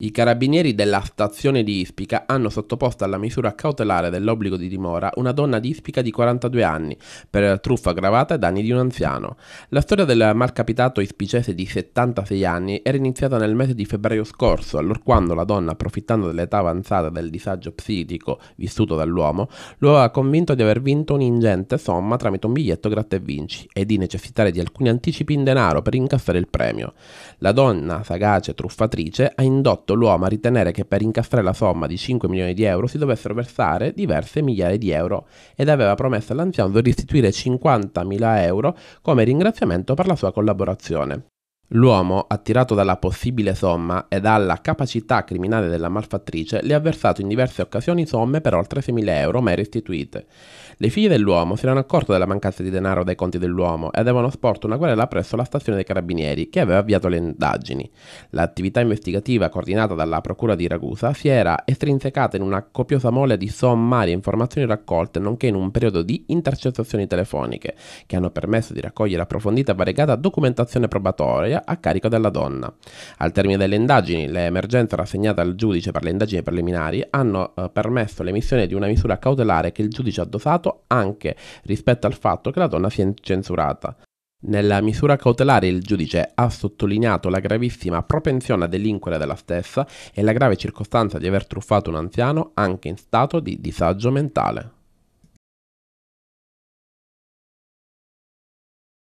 I carabinieri della stazione di Ispica hanno sottoposto alla misura cautelare dell'obbligo di dimora una donna di Ispica di 42 anni per truffa aggravata e danni di un anziano. La storia del malcapitato ispicese di 76 anni era iniziata nel mese di febbraio scorso, allorquando la donna, approfittando dell'età avanzata del disagio psichico vissuto dall'uomo, lo aveva convinto di aver vinto un'ingente somma tramite un biglietto gratta e vinci e di necessitare di alcuni anticipi in denaro per incassare il premio. La donna, sagace truffatrice, ha indotto indotto l'uomo a ritenere che per incastrare la somma di 5 milioni di euro si dovessero versare diverse migliaia di euro ed aveva promesso all'anziano di restituire 50.000 euro come ringraziamento per la sua collaborazione. L'uomo, attirato dalla possibile somma e dalla capacità criminale della malfattrice, le ha versato in diverse occasioni somme per oltre 6.000 euro mai restituite. Le figlie dell'uomo si erano accorte della mancanza di denaro dai conti dell'uomo e avevano sporto una querela presso la stazione dei carabinieri, che aveva avviato le indagini. L'attività investigativa coordinata dalla procura di Ragusa si era estrinsecata in una copiosa mole di sommarie informazioni raccolte, nonché in un periodo di intercettazioni telefoniche, che hanno permesso di raccogliere approfondita e variegata documentazione probatoria giudiziaria a carico della donna. Al termine delle indagini, le emergenze rassegnate al giudice per le indagini preliminari hanno eh, permesso l'emissione di una misura cautelare che il giudice ha dosato anche rispetto al fatto che la donna sia incensurata. Nella misura cautelare il giudice ha sottolineato la gravissima propensione a delinquere della stessa e la grave circostanza di aver truffato un anziano anche in stato di disagio mentale.